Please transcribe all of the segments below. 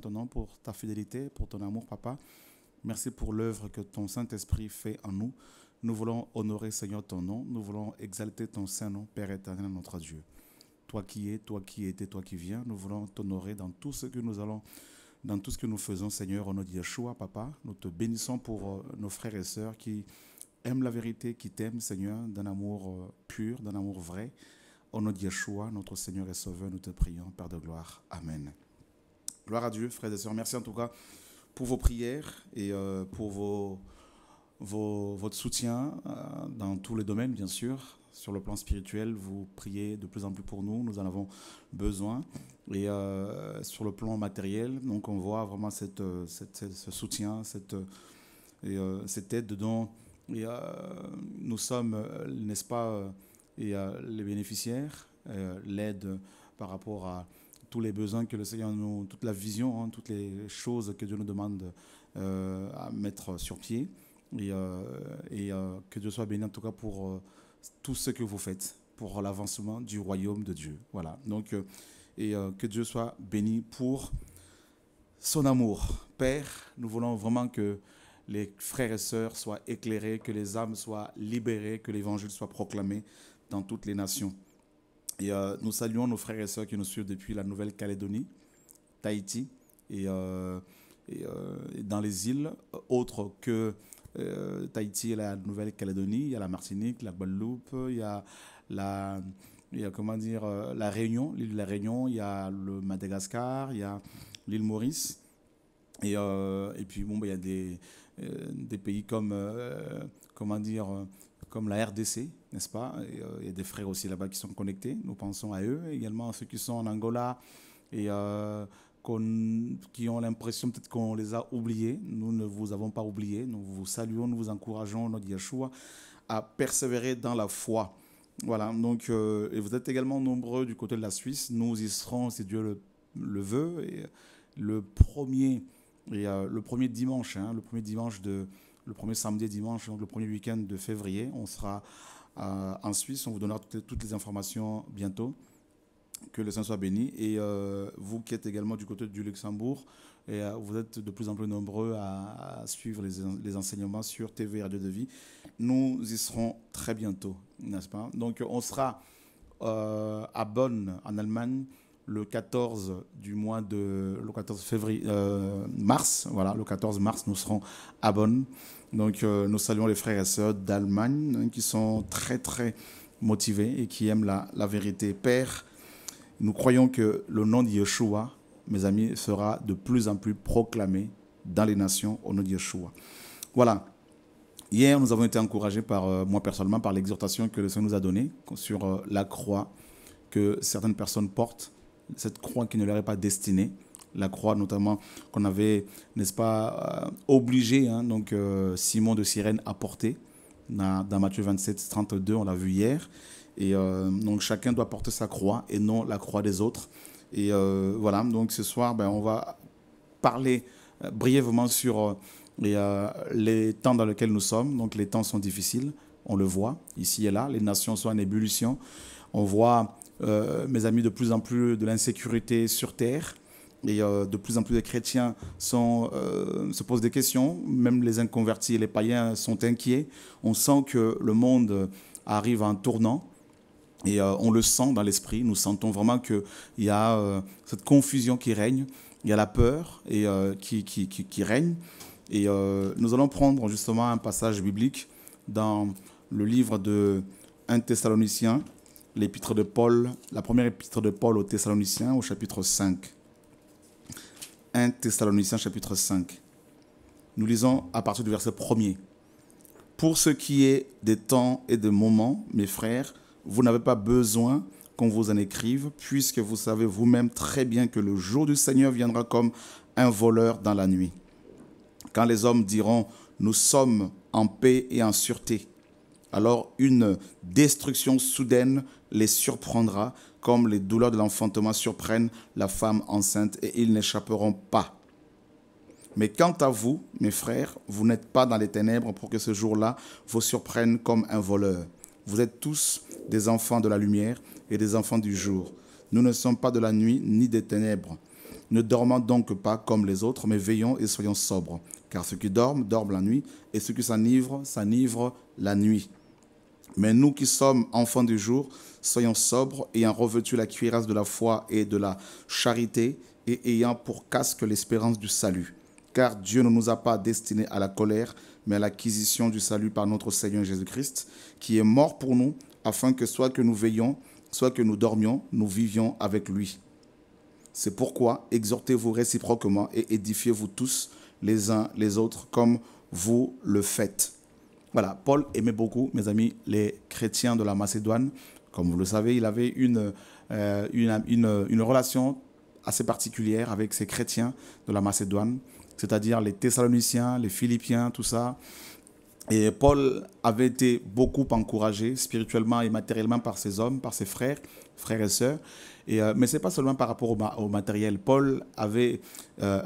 ton nom, pour ta fidélité, pour ton amour, papa. Merci pour l'œuvre que ton Saint-Esprit fait en nous. Nous voulons honorer, Seigneur, ton nom. Nous voulons exalter ton Saint-Nom, Père éternel, notre Dieu. Toi qui es, toi qui étais, toi qui viens, nous voulons t'honorer dans tout ce que nous allons, dans tout ce que nous faisons, Seigneur, au nom de Yeshua, Papa. Nous te bénissons pour euh, nos frères et sœurs qui aiment la vérité, qui t'aiment, Seigneur, d'un amour euh, pur, d'un amour vrai. Au nom de Yeshua, notre Seigneur et Sauveur, nous te prions, Père de gloire. Amen. Gloire à Dieu, frères et sœurs. Merci en tout cas pour vos prières et euh, pour vos, votre soutien euh, dans tous les domaines, bien sûr. Sur le plan spirituel, vous priez de plus en plus pour nous, nous en avons besoin. Et euh, sur le plan matériel, donc on voit vraiment cette, ce soutien, cette, et, cette aide dont nous sommes, n'est-ce pas, et, les bénéficiaires, l'aide par rapport à tous les besoins que le Seigneur nous, toute la vision, hein, toutes les choses que Dieu nous demande euh, à mettre sur pied. Et, euh, euh, que Dieu soit béni en tout cas pour tout ce que vous faites, pour l'avancement du royaume de Dieu. Voilà. Donc, et que Dieu soit béni pour son amour. Père, nous voulons vraiment que les frères et sœurs soient éclairés, que les âmes soient libérées, que l'évangile soit proclamé dans toutes les nations. Euh, nous saluons nos frères et soeurs qui nous suivent depuis la Nouvelle-Calédonie, Tahiti et, euh, euh, dans les îles autres que Tahiti et la Nouvelle-Calédonie. Il y a la Martinique, la Guadeloupe, il y a la, il y a, comment dire, la Réunion, l'île de la Réunion, il y a le Madagascar, il y a l'île Maurice. Et, puis, bon, bah, il y a des, pays comme, comment dire, comme la RDC, n'est-ce pas euh, Il y a des frères aussi là-bas qui sont connectés. Nous pensons à eux, également à ceux qui sont en Angola et euh, qui ont l'impression peut-être qu'on les a oubliés. Nous ne vous avons pas oubliés. Nous vous saluons, nous vous encourageons, notre Yahshua, à persévérer dans la foi. Voilà, donc euh, et vous êtes également nombreux du côté de la Suisse. Nous y serons, si Dieu le, veut, et le premier, le premier dimanche, hein, le premier dimanche de, le premier samedi dimanche, donc le premier week-end de février, on sera euh, en Suisse. On vous donnera toutes les, informations bientôt. Que le Saint soit béni. Et euh, vous qui êtes également du côté du Luxembourg, et, euh, vous êtes de plus en plus nombreux à, suivre les, les, enseignements sur TV Radio de Vie. Nous y serons très bientôt, n'est-ce pas Donc on sera à Bonn, en Allemagne, le 14 du mois de 14 février euh, mars voilà le 14 mars nous serons à Bonn donc euh, nous saluons les frères et sœurs d'Allemagne hein, qui sont très très motivés et qui aiment la, vérité père nous croyons que le nom de Yeshua mes amis sera de plus en plus proclamé dans les nations au nom de Yeshua voilà hier nous avons été encouragés par euh, moi personnellement par l'exhortation que le Seigneur nous a donnée sur la croix que certaines personnes portent cette croix qui ne leur est pas destinée. La croix notamment qu'on avait, n'est-ce pas, euh, obligé hein, donc, euh, Simon de Sirène à porter dans, Matthieu 27, 32, on l'a vu hier. Et euh, donc chacun doit porter sa croix et non la croix des autres. Et voilà, donc ce soir, ben, on va parler brièvement sur les temps dans lesquels nous sommes. Donc les temps sont difficiles, on le voit ici et là. Les nations sont en ébullition. On voit euh, mes amis, de plus en plus de l'insécurité sur Terre. Et euh, de plus en plus de chrétiens sont, euh, se posent des questions, même les inconvertis et les païens sont inquiets. On sent que le monde arrive à un tournant et on le sent dans l'esprit. Nous sentons vraiment qu'il y a cette confusion qui règne, il y a la peur et, qui, qui, règne. Et nous allons prendre justement un passage biblique dans le livre de 1 Thessaloniciens l'épître de Paul, la première épître de Paul aux Thessaloniciens au chapitre 5. 1 Thessaloniciens chapitre 5. Nous lisons à partir du verset 1 Pour ce qui est des temps et des moments, mes frères, vous n'avez pas besoin qu'on vous en écrive, puisque vous savez vous-même très bien que le jour du Seigneur viendra comme un voleur dans la nuit. Quand les hommes diront, nous sommes en paix et en sûreté, alors une destruction soudaine les surprendra comme les douleurs de l'enfantement surprennent la femme enceinte et ils n'échapperont pas. Mais quant à vous, mes frères, vous n'êtes pas dans les ténèbres pour que ce jour-là vous surprenne comme un voleur. Vous êtes tous des enfants de la lumière et des enfants du jour. Nous ne sommes pas de la nuit ni des ténèbres. Ne dormons donc pas comme les autres, mais veillons et soyons sobres. Car ceux qui dorment, dorment la nuit, et ceux qui s'enivrent, s'enivrent la nuit. Mais nous qui sommes enfants du jour, soyons sobres, ayant revêtu la cuirasse de la foi et de la charité, et ayant pour casque l'espérance du salut. Car Dieu ne nous a pas destinés à la colère, mais à l'acquisition du salut par notre Seigneur Jésus-Christ, qui est mort pour nous, afin que soit que nous veillions, soit que nous dormions, nous vivions avec lui. C'est pourquoi exhortez-vous réciproquement et édifiez-vous tous les uns les autres comme vous le faites. Voilà, Paul aimait beaucoup, mes amis, les chrétiens de la Macédoine. Comme vous le savez, il avait une, euh, une relation assez particulière avec ces chrétiens de la Macédoine, c'est-à-dire les Thessaloniciens, les Philippiens, tout ça. Et Paul avait été beaucoup encouragé spirituellement et matériellement par ses hommes, par ses frères, frères et sœurs. Et, euh, mais ce n'est pas seulement par rapport au, matériel. Paul avait euh,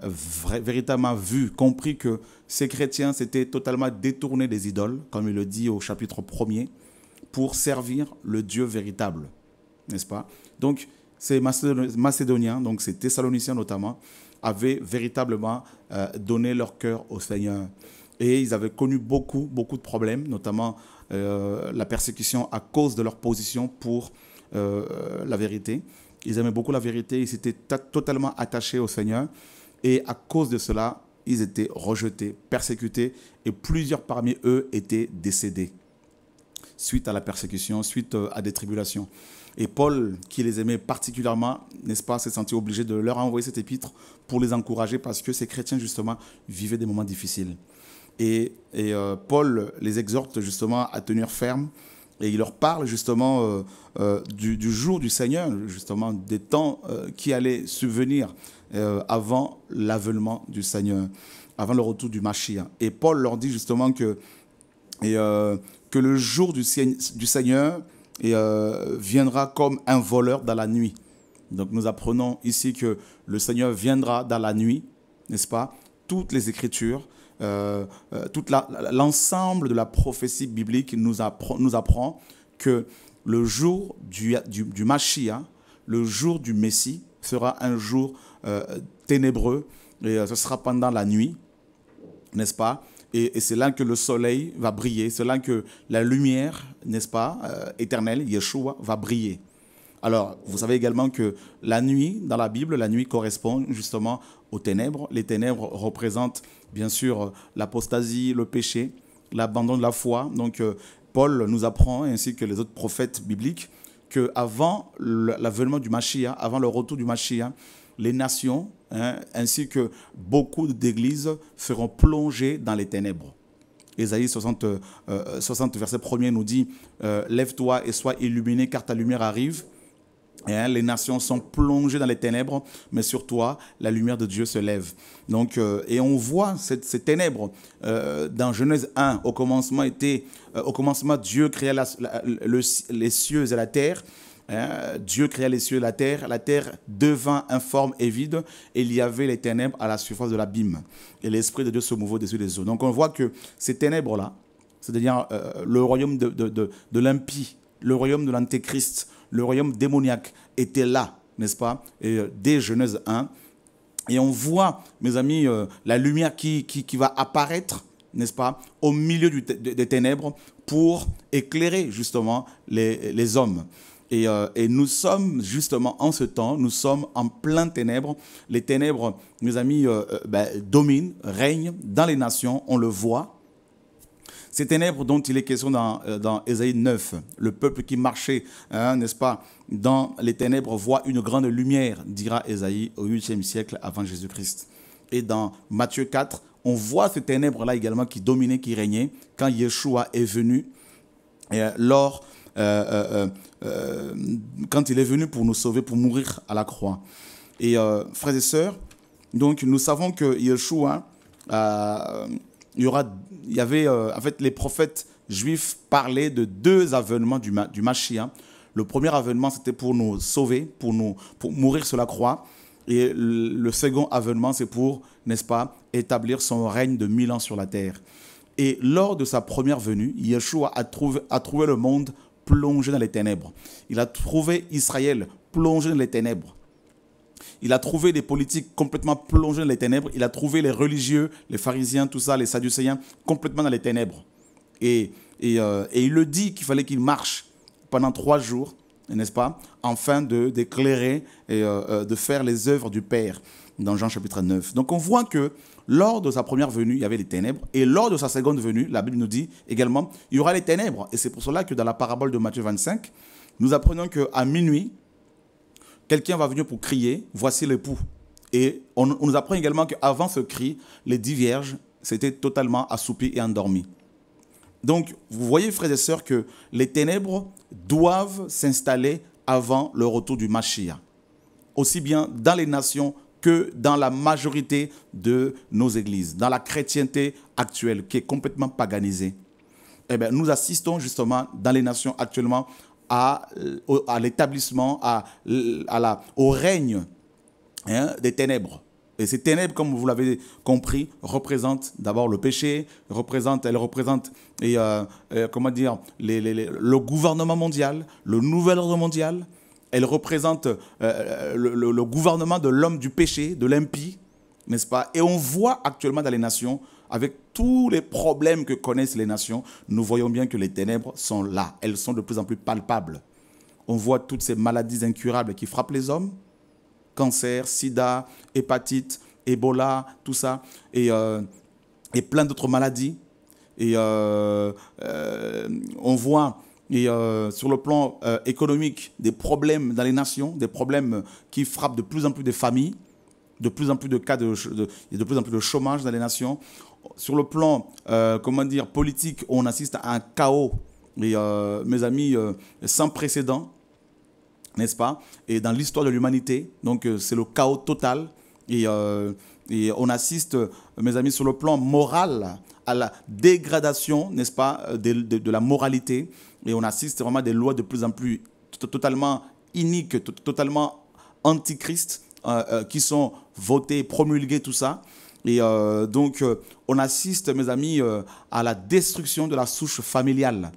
véritablement vu, compris que ces chrétiens s'étaient totalement détournés des idoles, comme il le dit au chapitre 1er, pour servir le Dieu véritable. N'est-ce pas Donc, ces Macédoniens, donc ces Thessaloniciens notamment, avaient véritablement euh, donné leur cœur au Seigneur. Et ils avaient connu beaucoup, beaucoup de problèmes, notamment euh, la persécution à cause de leur position pour euh, la vérité. Ils aimaient beaucoup la vérité, ils s'étaient totalement attachés au Seigneur. Et à cause de cela, ils étaient rejetés, persécutés, et plusieurs parmi eux étaient décédés suite à la persécution, suite euh, à des tribulations. Et Paul, qui les aimait particulièrement, n'est-ce pas, s'est senti obligé de leur envoyer cet épître pour les encourager parce que ces chrétiens, justement, vivaient des moments difficiles. Et, euh, Paul les exhorte justement à tenir ferme et il leur parle justement euh, euh, du, jour du Seigneur, justement des temps qui allaient subvenir avant l'avènement du Seigneur, avant le retour du Machia. Et Paul leur dit justement que, et, que le jour du, du Seigneur et, viendra comme un voleur dans la nuit. Donc nous apprenons ici que le Seigneur viendra dans la nuit, n'est-ce pas Toutes les Écritures euh, euh, l'ensemble de la prophétie biblique nous apprend, que le jour du, du, le jour du Messie, sera un jour euh, ténébreux et ce sera pendant la nuit, n'est-ce pas et, c'est là que le soleil va briller, c'est là que la lumière, n'est-ce pas, éternelle, Yeshua, va briller. Alors, vous savez également que la nuit, dans la Bible, la nuit correspond justement aux ténèbres. Les ténèbres représentent bien sûr euh, l'apostasie, le péché, l'abandon de la foi. Donc euh, Paul nous apprend, ainsi que les autres prophètes bibliques, que avant l'avènement du Machia, avant le retour du Machia, les nations, hein, ainsi que beaucoup d'églises, seront plongées dans les ténèbres. Ésaïe 60, 60 euh, verset 1 nous dit Lève-toi et sois illuminé, car ta lumière arrive, Hein, les nations sont plongées dans les ténèbres, mais sur toi, la lumière de Dieu se lève. Donc, euh, et on voit ces ténèbres euh, dans Genèse 1. Au commencement était, euh, au commencement, Dieu créa les cieux et la terre. Hein, Dieu créa les cieux et la terre. La terre devint informe et vide, et il y avait les ténèbres à la surface de l'abîme. Et l'esprit de Dieu se mouvait dessus des eaux. Donc, on voit que ces ténèbres là, c'est-à-dire le royaume de, de l'impie, le royaume de l'antéchrist le royaume démoniaque était là, n'est-ce pas euh, Dès Genèse 1. Et on voit, mes amis, euh, la lumière qui, qui, va apparaître, n'est-ce pas, au milieu des ténèbres pour éclairer justement les, hommes. Euh, et, nous sommes justement en ce temps, nous sommes en plein ténèbres. Les ténèbres, mes amis, ben, dominent, règnent dans les nations, on le voit, ces ténèbres dont il est question dans, euh, dans Ésaïe 9, le peuple qui marchait, hein, n'est-ce pas, dans les ténèbres voit une grande lumière, dira Ésaïe au 8e siècle avant Jésus-Christ. Et dans Matthieu 4, on voit ces ténèbres-là également qui dominaient, qui régnaient quand Yeshua est venu. Et euh, lors, euh, quand il est venu pour nous sauver, pour mourir à la croix. Et frères et sœurs, donc nous savons que Yeshua il y aura, il y avait, euh, en fait, les prophètes juifs parlaient de deux avènements du, du Le premier avènement, c'était pour nous sauver, pour, nous, pour mourir sur la croix. Et le second avènement, c'est pour, n'est-ce pas, établir son règne de mille ans sur la terre. Et lors de sa première venue, Yeshua a trouvé, a trouvé le monde plongé dans les ténèbres. Il a trouvé Israël plongé dans les ténèbres. Il a trouvé des politiques complètement plongés dans les ténèbres. Il a trouvé les religieux, les pharisiens, tout ça, les sadducéens, complètement dans les ténèbres. Et, euh, il le dit qu'il fallait qu'il marche pendant trois jours, n'est-ce pas, afin de d'éclairer et euh, euh, de faire les œuvres du Père dans Jean chapitre 9. Donc on voit que lors de sa première venue, il y avait les ténèbres, et lors de sa seconde venue, la Bible nous dit également, il y aura les ténèbres. Et c'est pour cela que dans la parabole de Matthieu 25, nous apprenons qu'à minuit, Quelqu'un va venir pour crier, voici l'époux. Et on, nous apprend également qu'avant ce cri, les dix vierges s'étaient totalement assoupies et endormies. Donc, vous voyez, frères et sœurs, que les ténèbres doivent s'installer avant le retour du Mashiach, aussi bien dans les nations que dans la majorité de nos églises, dans la chrétienté actuelle qui est complètement paganisée. Eh bien, nous assistons justement dans les nations actuellement à, euh, à l'établissement, à, à la, au règne hein, des ténèbres. Et ces ténèbres, comme vous l'avez compris, représentent d'abord le péché, représentent, elles représentent et, euh, euh, comment dire, les, le gouvernement mondial, le nouvel ordre mondial. Elles représentent le, le, gouvernement de l'homme du péché, de l'impie, n'est-ce pas Et on voit actuellement dans les nations avec tous les problèmes que connaissent les nations, nous voyons bien que les ténèbres sont là. Elles sont de plus en plus palpables. On voit toutes ces maladies incurables qui frappent les hommes. Cancer, sida, hépatite, Ebola, tout ça. Et, euh, plein d'autres maladies. Et euh, euh, on voit sur le plan économique, des problèmes dans les nations, des problèmes qui frappent de plus en plus des familles de plus en plus de cas de, de, de plus en plus de chômage dans les nations. Sur le plan, euh, comment dire, politique, on assiste à un chaos, euh, mes amis, euh, sans précédent, n'est-ce pas Et dans l'histoire de l'humanité, donc c'est le chaos total. Et, on assiste, mes amis, sur le plan moral, à la dégradation, n'est-ce pas, de, la moralité. Et on assiste vraiment à des lois de plus en plus totalement iniques, totalement antichrist euh, euh, qui sont votés, promulgués, tout ça. Et euh, donc, on assiste, mes amis, à la destruction de la souche familiale.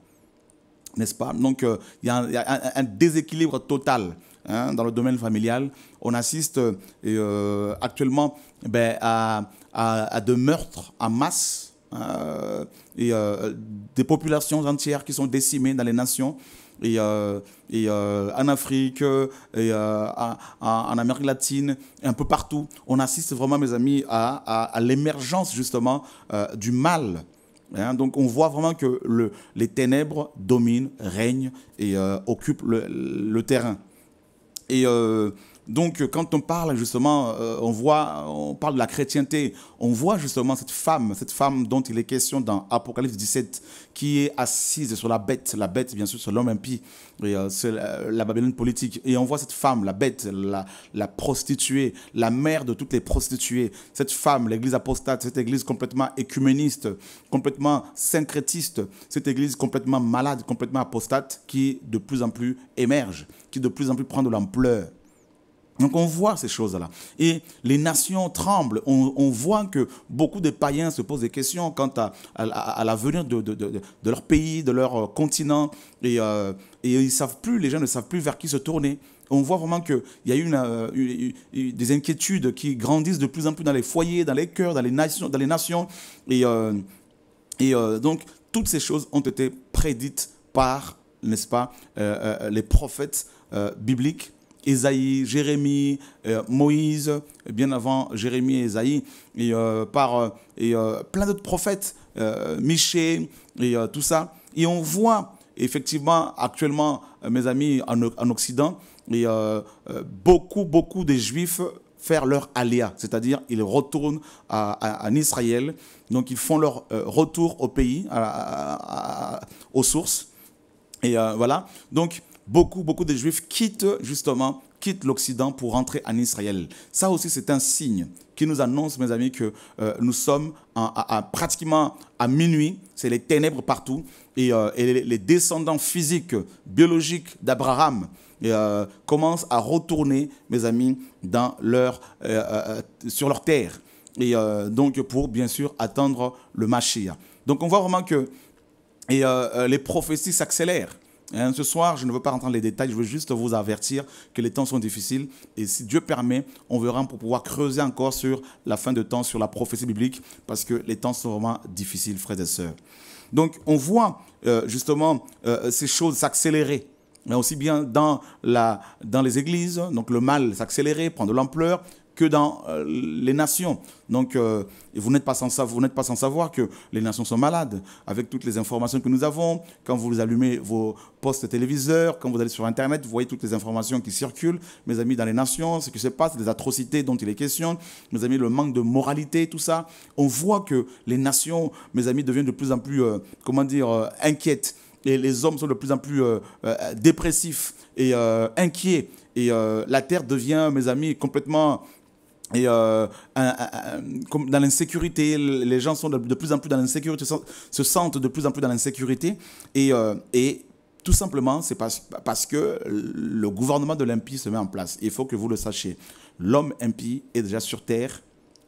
N'est-ce pas Donc, il y a, un, déséquilibre total hein, dans le domaine familial. On assiste actuellement ben, à, à, à, de meurtres en masse hein, et des populations entières qui sont décimées dans les nations et, euh, et euh, en Afrique, euh, et, en Amérique latine, un peu partout. On assiste vraiment, mes amis, à, l'émergence justement du mal. Hein. Donc on voit vraiment que le, les ténèbres dominent, règnent et occupent le, le terrain. Et donc, euh, quand on parle justement, euh, on voit, on parle de la chrétienté, on voit justement cette femme, cette femme dont il est question dans Apocalypse 17, qui est assise sur la bête, la bête, bien sûr, sur l'homme impie, et, euh, la, Babylone politique. Et on voit cette femme, la bête, la, la prostituée, la mère de toutes les prostituées, cette femme, l'église apostate, cette église complètement écuméniste, complètement syncrétiste, cette église complètement malade, complètement apostate, qui de plus en plus émerge, qui de plus en plus prend de l'ampleur. Donc on voit ces choses-là. Et les nations tremblent. On, voit que beaucoup de païens se posent des questions quant à, l'avenir de, leur pays, de leur euh, continent. Et, ils euh, et ils savent plus, les gens ne savent plus vers qui se tourner. On voit vraiment qu'il y a euh, une, des inquiétudes qui grandissent de plus en plus dans les foyers, dans les cœurs, dans les nations. Dans les nations. Et, et donc toutes ces choses ont été prédites par, n'est-ce pas, les prophètes bibliques Esaïe, Jérémie, euh, Moïse, bien avant Jérémie et Esaïe, et euh, par euh, et, plein d'autres prophètes, Michée et tout ça. Et on voit effectivement actuellement, mes amis, en, Occident, et, beaucoup, beaucoup de Juifs faire leur aléa, c'est-à-dire ils retournent à, en Israël, donc ils font leur retour au pays, aux sources. Et voilà. Donc beaucoup, beaucoup de Juifs quittent justement quittent l'Occident pour rentrer en Israël. Ça aussi, c'est un signe qui nous annonce, mes amis, que euh, nous sommes pratiquement à minuit, c'est les ténèbres partout, et, euh, les, descendants physiques, biologiques d'Abraham euh, commencent à retourner, mes amis, dans leur, sur leur terre, et donc pour, bien sûr, attendre le Mashiach. Donc on voit vraiment que et, les prophéties s'accélèrent ce soir, je ne veux pas rentrer les détails, je veux juste vous avertir que les temps sont difficiles et si Dieu permet, on verra pour pouvoir creuser encore sur la fin de temps, sur la prophétie biblique, parce que les temps sont vraiment difficiles, frères et sœurs. Donc, on voit euh, justement euh, ces choses s'accélérer mais aussi bien dans, la, dans les églises, donc le mal s'accélérer, prendre de l'ampleur, que dans euh, les nations. Donc, euh, vous n'êtes pas, sans savoir, vous pas sans savoir que les nations sont malades. Avec toutes les informations que nous avons, quand vous allumez vos postes téléviseurs, quand vous allez sur Internet, vous voyez toutes les informations qui circulent. Mes amis, dans les nations, ce qui se passe, les atrocités dont il est question, mes amis, le manque de moralité, tout ça. On voit que les nations, mes amis, deviennent de plus en plus, euh, comment dire, inquiètes. Et les hommes sont de plus en plus dépressifs et inquiets. Et la terre devient, mes amis, complètement et euh, dans l'insécurité, les gens sont de, plus en plus dans l'insécurité, se sentent de plus en plus dans l'insécurité. Et, euh, tout simplement, c'est parce, que le gouvernement de l'impie se met en place. Il faut que vous le sachiez. L'homme impie est déjà sur terre,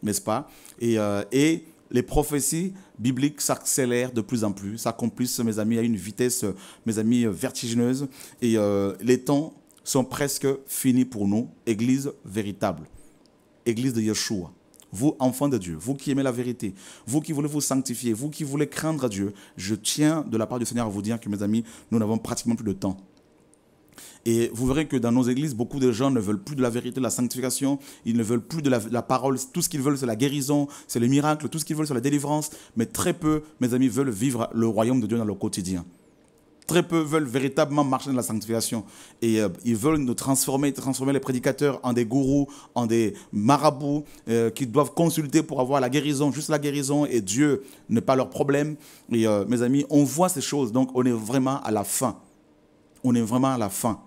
n'est-ce pas et, euh, et les prophéties bibliques s'accélèrent de plus en plus, s'accomplissent, mes amis, à une vitesse, mes amis, vertigineuse. Et les temps sont presque finis pour nous, Église véritable. Église de Yeshua, vous enfants de Dieu, vous qui aimez la vérité, vous qui voulez vous sanctifier, vous qui voulez craindre Dieu, je tiens de la part du Seigneur à vous dire que mes amis, nous n'avons pratiquement plus de temps. Et vous verrez que dans nos églises, beaucoup de gens ne veulent plus de la vérité, de la sanctification, ils ne veulent plus de la, parole, tout ce qu'ils veulent c'est la guérison, c'est le miracle, tout ce qu'ils veulent c'est la délivrance, mais très peu, mes amis, veulent vivre le royaume de Dieu dans leur quotidien très peu veulent véritablement marcher dans la sanctification. Et euh, ils veulent nous transformer, transformer les prédicateurs en des gourous, en des marabouts euh, qui doivent consulter pour avoir la guérison, juste la guérison, et Dieu n'est pas leur problème. Et euh, mes amis, on voit ces choses, donc on est vraiment à la fin. On est vraiment à la fin.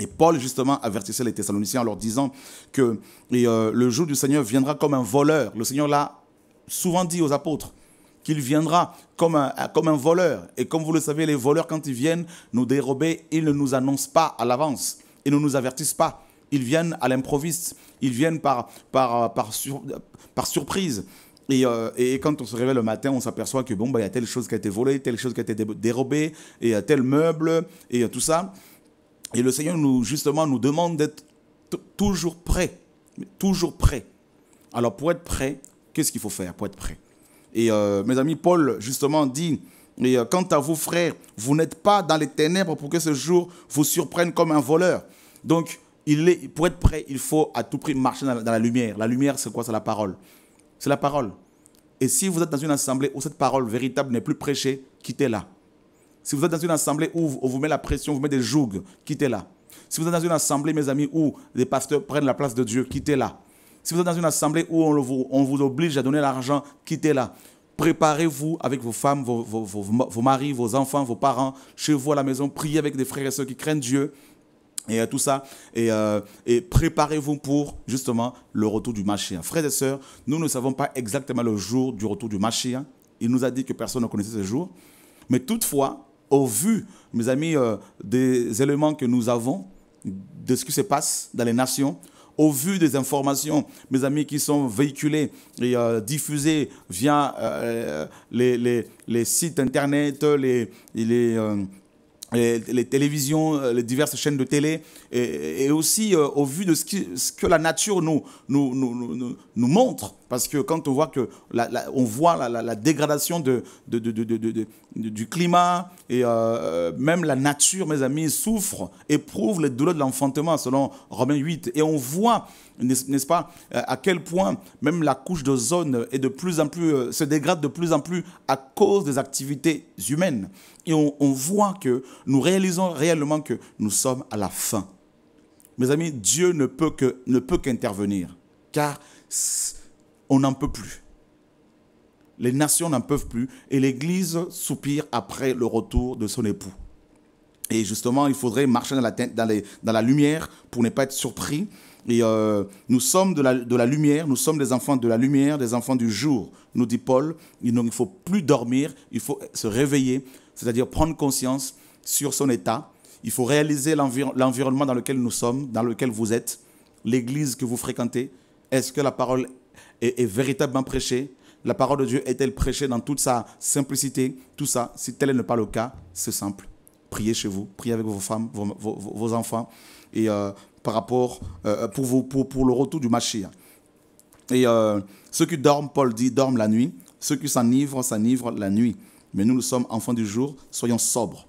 Et Paul, justement, avertissait les Thessaloniciens en leur disant que le jour du Seigneur viendra comme un voleur. Le Seigneur l'a souvent dit aux apôtres qu'il viendra comme un, comme un voleur. Et comme vous le savez, les voleurs, quand ils viennent nous dérober, ils ne nous annoncent pas à l'avance. Ils ne nous avertissent pas. Ils viennent à l'improviste. Ils viennent par, par, par, par surprise. Euh, et, quand on se réveille le matin, on s'aperçoit que bon, bah, y a telle chose qui a été volée, telle chose qui a été dérobée, et tel meuble, et tout ça. Et le Seigneur nous justement nous demande d'être toujours prêt, toujours prêt. Alors pour être prêt, qu'est-ce qu'il faut faire pour être prêt et euh, mes amis, Paul, justement, dit, et euh, quant à vous, frères, vous n'êtes pas dans les ténèbres pour que ce jour vous surprenne comme un voleur. Donc, il est, pour être prêt, il faut à tout prix marcher dans la, lumière. La lumière, c'est quoi C'est la parole. C'est la parole. Et si vous êtes dans une assemblée où cette parole véritable n'est plus prêchée, quittez-la. Si vous êtes dans une assemblée où on vous met la pression, vous met des jougs, quittez-la. Si vous êtes dans une assemblée, mes amis, où les pasteurs prennent la place de Dieu, quittez-la. Si vous êtes dans une assemblée où on vous, oblige à donner l'argent, quittez-la. Préparez-vous avec vos femmes, vos, maris, vos enfants, vos parents, chez vous à la maison. Priez avec des frères et sœurs qui craignent Dieu et euh, tout ça. Euh, et, préparez-vous pour justement le retour du machin. Frères et sœurs, nous ne savons pas exactement le jour du retour du machin. Il nous a dit que personne ne connaissait ce jour. Mais toutefois, au vu, mes amis, euh, des éléments que nous avons, de ce qui se passe dans les nations, au vu des informations, mes amis, qui sont véhiculées et euh, diffusées via euh, les, sites internet, les, euh, télévisions, les diverses chaînes de télé, et, aussi au vu de ce, que la nature nous montre parce que quand on voit que la, on voit la, la dégradation de, de, de, du climat et euh, euh, même la nature, mes amis, souffre, éprouve les douleurs de l'enfantement, selon Romains 8. Et on voit, n'est-ce pas, euh, à quel point même la couche d'ozone est de plus en plus, se dégrade de plus en plus à cause des activités humaines. Et on, on voit que nous réalisons réellement que nous sommes à la fin. Mes amis, Dieu ne peut que ne peut qu'intervenir, car on n'en peut plus. Les nations n'en peuvent plus et l'Église soupire après le retour de son époux. Et justement, il faudrait marcher dans la, lumière pour ne pas être surpris. Et euh, nous sommes de la, lumière, nous sommes des enfants de la lumière, des enfants du jour, nous dit Paul. il ne faut plus dormir, il faut se réveiller, c'est-à-dire prendre conscience sur son état. Il faut réaliser l'environnement dans lequel nous sommes, dans lequel vous êtes, l'église que vous fréquentez. Est-ce que la parole est, véritablement prêchée, la parole de Dieu est-elle prêchée dans toute sa simplicité, tout ça, si tel n'est pas le cas, c'est simple. Priez chez vous, priez avec vos femmes, vos, enfants, et euh, par rapport, euh, pour, le retour du machia Et euh, ceux qui dorment, Paul dit, dorment la nuit. Ceux qui s'enivrent, s'enivrent la nuit. Mais nous, nous sommes enfants du jour, soyons sobres.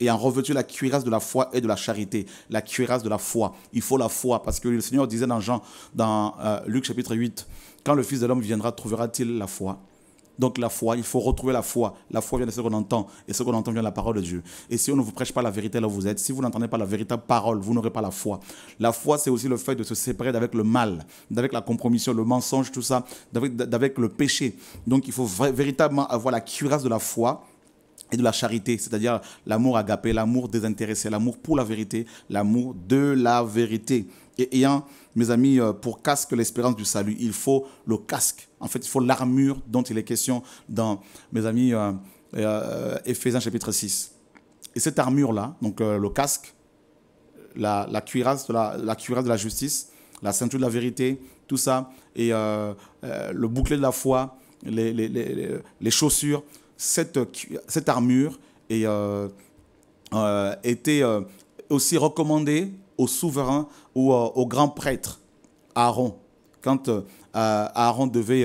Et en revêtu la cuirasse de la foi et de la charité. La cuirasse de la foi. Il faut la foi parce que le Seigneur disait dans Jean, dans euh, Luc chapitre 8, quand le Fils de l'homme viendra, trouvera-t-il la foi donc la foi, il faut retrouver la foi. La foi vient de ce qu'on entend et ce qu'on entend vient de la parole de Dieu. Et si on ne vous prêche pas la vérité là où vous êtes, si vous n'entendez pas la véritable parole, vous n'aurez pas la foi. La foi, c'est aussi le fait de se séparer d'avec le mal, d'avec la compromission, le mensonge, tout ça, d'avec le péché. Donc il faut véritablement avoir la cuirasse de la foi et de la charité, c'est-à-dire l'amour agapé, l'amour désintéressé, l'amour pour la vérité, l'amour de la vérité. Et ayant, mes amis, euh, pour casque l'espérance du salut, il faut le casque. En fait, il faut l'armure dont il est question dans, mes amis, euh, Ephésiens euh, chapitre 6. Et cette armure-là, donc euh, le casque, la, cuirasse de la, cuirasse de la justice, la ceinture de la vérité, tout ça, et le bouclier de la foi, les, les, les chaussures, euh, cette, armure et, euh, euh, était aussi recommandée aux souverains ou au grand prêtre Aaron. Quand Aaron devait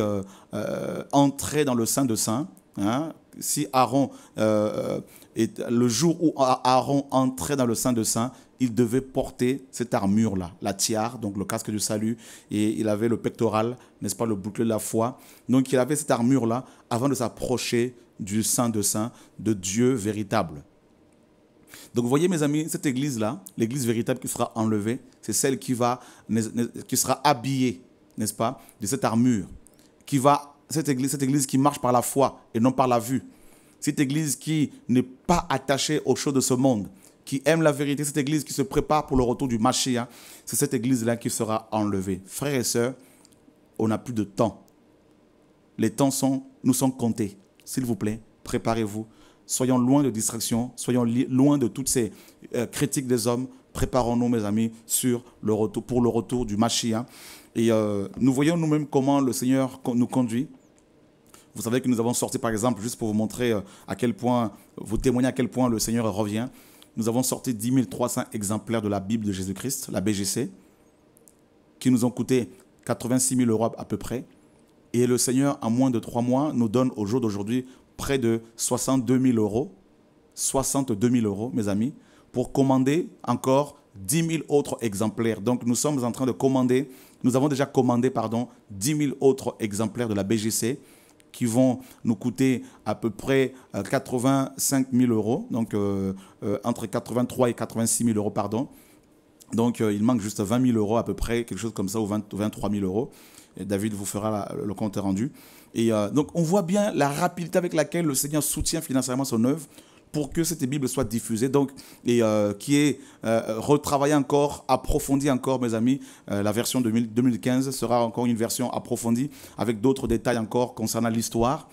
entrer dans le sein de Saint, hein. si Aaron, le jour où Aaron entrait dans le sein de Saint, il devait porter cette armure-là, la tiare, donc le casque du salut, et il avait le pectoral, n'est-ce pas, le bouclier de la foi. Donc il avait cette armure-là avant de s'approcher du Saint de Saint, de Dieu véritable. Donc vous voyez mes amis, cette église-là, l'église véritable qui sera enlevée, c'est celle qui, va, qui sera habillée, n'est-ce pas, de cette armure, qui va, cette église, cette église qui marche par la foi et non par la vue, cette église qui n'est pas attachée aux choses de ce monde, qui aime la vérité, cette église qui se prépare pour le retour du Mashiach, c'est cette église-là qui sera enlevée. Frères et sœurs, on n'a plus de temps. Les temps sont, nous sont comptés. S'il vous plaît, préparez-vous. Soyons loin de distractions, soyons loin de toutes ces euh, critiques des hommes. Préparons-nous, mes amis, sur le retour, pour le retour du Mashiach. Et euh, nous voyons nous-mêmes comment le Seigneur nous conduit. Vous savez que nous avons sorti, par exemple, juste pour vous montrer euh, à quel point, vous témoigner à quel point le Seigneur revient nous avons sorti 10 300 exemplaires de la Bible de Jésus-Christ, la BGC, qui nous ont coûté 86 000 euros à peu près. Et le Seigneur, en moins de trois mois, nous donne au jour d'aujourd'hui près de 62 000 euros, 62 000 euros, mes amis, pour commander encore 10 000 autres exemplaires. Donc nous sommes en train de commander, nous avons déjà commandé, pardon, 10 000 autres exemplaires de la BGC qui vont nous coûter à peu près 85 euh, 000 euros, donc euh, euh, entre 83 et 86 000 euros, pardon. Donc il manque juste 20 000 euros à peu près, quelque chose comme ça, ou 20, 23 000 euros. David vous fera le compte rendu. Et donc on voit bien la rapidité avec laquelle le Seigneur soutient financièrement son œuvre pour que cette Bible soit diffusée, donc, et euh, qui est euh, retravaillée encore, approfondie encore, mes amis. Euh, la version 2015 sera encore une version approfondie avec d'autres détails encore concernant l'histoire.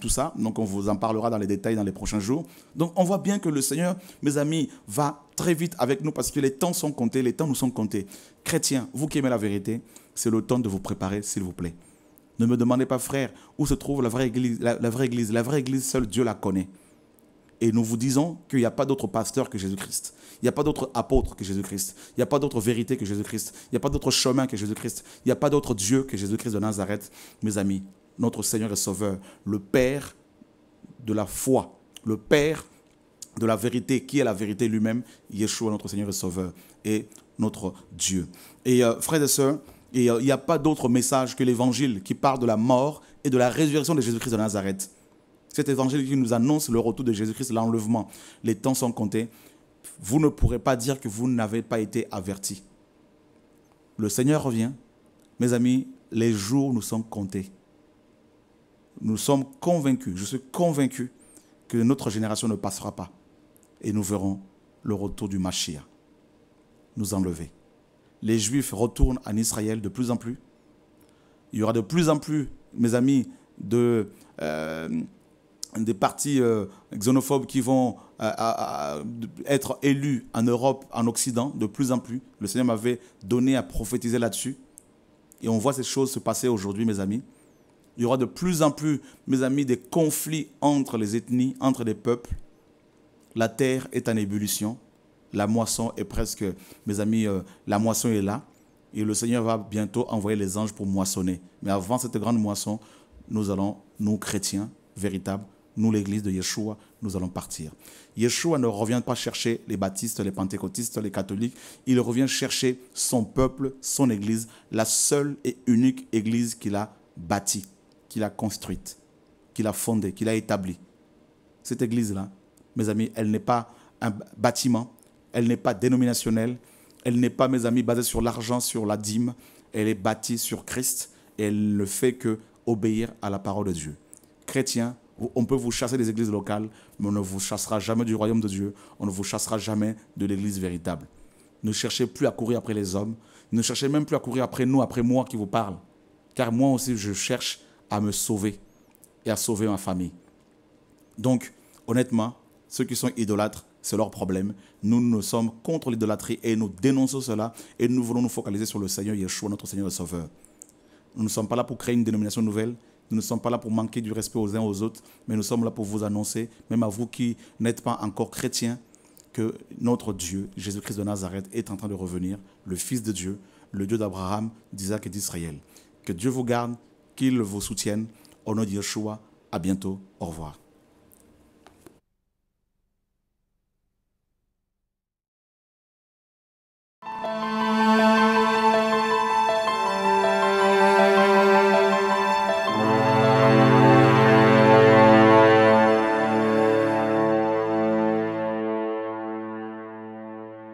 tout ça. Donc on vous en parlera dans les détails dans les prochains jours. Donc on voit bien que le Seigneur, mes amis, va très vite avec nous parce que les temps sont comptés, les temps nous sont comptés. Chrétiens, vous qui aimez la vérité, c'est le temps de vous préparer, s'il vous plaît. Ne me demandez pas, frère, où se trouve la vraie église. La, la vraie église, la vraie église, seule Dieu la connaît. Et nous vous disons qu'il n'y a pas d'autre pasteur que Jésus-Christ. Il n'y a pas d'autre apôtre que Jésus-Christ. Il n'y a pas d'autre vérité que Jésus-Christ. Il n'y a pas d'autre chemin que Jésus-Christ. Il n'y a pas d'autre Dieu que Jésus-Christ de Nazareth. Mes amis, notre Seigneur et Sauveur, le Père de la foi, le Père de la vérité, qui est la vérité lui-même, Yeshua, notre Seigneur et Sauveur, et notre Dieu. Et euh, frères et sœurs, euh, il n'y a pas d'autre message que l'évangile qui parle de la mort et de la résurrection de Jésus-Christ de Nazareth. Cet évangile qui nous annonce le retour de Jésus-Christ, l'enlèvement, les temps sont comptés. Vous ne pourrez pas dire que vous n'avez pas été averti. Le Seigneur revient. Mes amis, les jours nous sont comptés. Nous sommes convaincus, je suis convaincu que notre génération ne passera pas. Et nous verrons le retour du Mashiach nous enlever. Les Juifs retournent en Israël de plus en plus. Il y aura de plus en plus, mes amis, de... Euh, des partis euh, xénophobes qui vont euh, être élus en Europe, en Occident, de plus en plus. Le Seigneur m'avait donné à prophétiser là-dessus. Et on voit ces choses se passer aujourd'hui, mes amis. Il y aura de plus en plus, mes amis, des conflits entre les ethnies, entre les peuples. La terre est en ébullition. La moisson est presque, mes amis, euh, la moisson est là. Et le Seigneur va bientôt envoyer les anges pour moissonner. Mais avant cette grande moisson, nous allons, nous chrétiens, véritables, nous l'église de Yeshua, nous allons partir. Yeshua ne revient pas chercher les baptistes, les pentecôtistes, les catholiques, il revient chercher son peuple, son église, la seule et unique église qu'il a bâtie, qu'il a construite, qu'il a fondée, qu'il a établie. Cette église-là, mes amis, elle n'est pas un bâtiment, elle n'est pas dénominationnelle, elle n'est pas, mes amis, basée sur l'argent, sur la dîme, elle est bâtie sur Christ et elle ne fait que obéir à la parole de Dieu. Chrétien, on peut vous chasser des églises locales, mais on ne vous chassera jamais du royaume de Dieu, on ne vous chassera jamais de l'église véritable. Ne cherchez plus à courir après les hommes, ne cherchez même plus à courir après nous, après moi qui vous parle, car moi aussi je cherche à me sauver et à sauver ma famille. Donc, honnêtement, ceux qui sont idolâtres, c'est leur problème. Nous, nous sommes contre l'idolâtrie et nous dénonçons cela et nous voulons nous focaliser sur le Seigneur Yeshua, notre Seigneur et Sauveur. Nous ne sommes pas là pour créer une dénomination nouvelle, nous ne sommes pas là pour manquer du respect aux uns aux autres, mais nous sommes là pour vous annoncer, même à vous qui n'êtes pas encore chrétiens, que notre Dieu, Jésus-Christ de Nazareth, est en train de revenir, le Fils de Dieu, le Dieu d'Abraham, d'Isaac et d'Israël. Que Dieu vous garde, qu'il vous soutienne. Au nom de Yeshua, à bientôt. Au revoir.